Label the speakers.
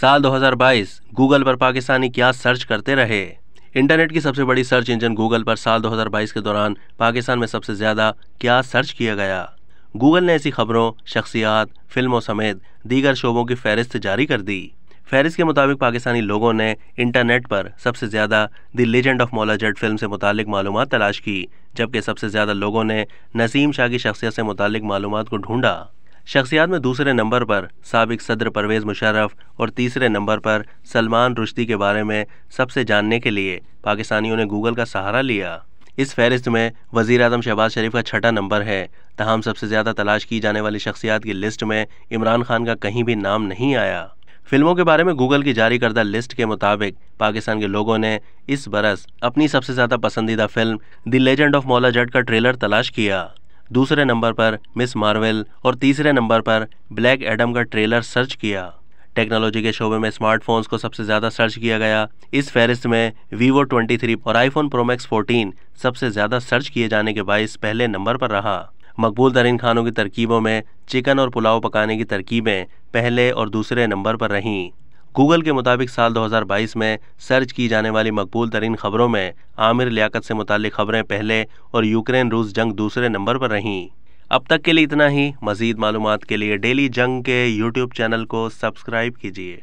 Speaker 1: साल 2022 गूगल पर पाकिस्तानी क्या सर्च करते रहे इंटरनेट की सबसे बड़ी सर्च इंजन गूगल पर साल 2022 के दौरान पाकिस्तान में सबसे ज़्यादा क्या सर्च किया गया गूगल ने ऐसी खबरों शख्सियात फिल्मों समेत दीगर शोबों की फहरिस्त जारी कर दी फहरिस्त के मुताबिक पाकिस्तानी लोगों ने इंटरनेट पर सबसे ज़्यादा the legend of Maula film से मुतक मालूम तलाश की जबकि सबसे ज़्यादा लोगों ने नसीम शाह की शख्सियत से मुतक मालूम को ढूंढा शख्सियात में दूसरे नंबर पर सबक सदर परवेज़ मुशर्रफ और तीसरे नंबर पर सलमान रुश्दी के बारे में सबसे जानने के लिए पाकिस्तानियों ने गूगल का सहारा लिया इस फहरिस्त में वज़ी अजम शहबाज शरीफ का छठा नंबर है तहम सबसे ज़्यादा तलाश की जाने वाली शख्सियात की लिस्ट में इमरान खान का कहीं भी नाम नहीं आया फिल्मों के बारे में गूगल की जारी करदा लिस्ट के मुताबिक पाकिस्तान के लोगों ने इस बरस अपनी सबसे ज़्यादा पसंदीदा फिल्म द लेजेंड ऑफ मौला जट का ट्रेलर तलाश किया दूसरे नंबर पर मिस मार्वल और तीसरे नंबर पर ब्लैक एडम का ट्रेलर सर्च किया टेक्नोलॉजी के शोबे में स्मार्टफोन्स को सबसे ज़्यादा सर्च किया गया इस फहरिस्त में वीवो 23 और आईफोन प्रोमैक्स 14 सबसे ज़्यादा सर्च किए जाने के बाइस पहले नंबर पर रहा मकबूल तरीन खानों की तरकीबों में चिकन और पुलाव पकाने की तरकीबें पहले और दूसरे नंबर पर रहीं गूगल के मुताबिक साल 2022 में सर्च की जाने वाली मकबूल तरीन खबरों में आमिर लियाकत से मुतल खबरें पहले और यूक्रेन रूस जंग दूसरे नंबर पर रहीं अब तक के लिए इतना ही मज़ीद मालूम के लिए डेली जंग के यूट्यूब चैनल को सब्सक्राइब कीजिए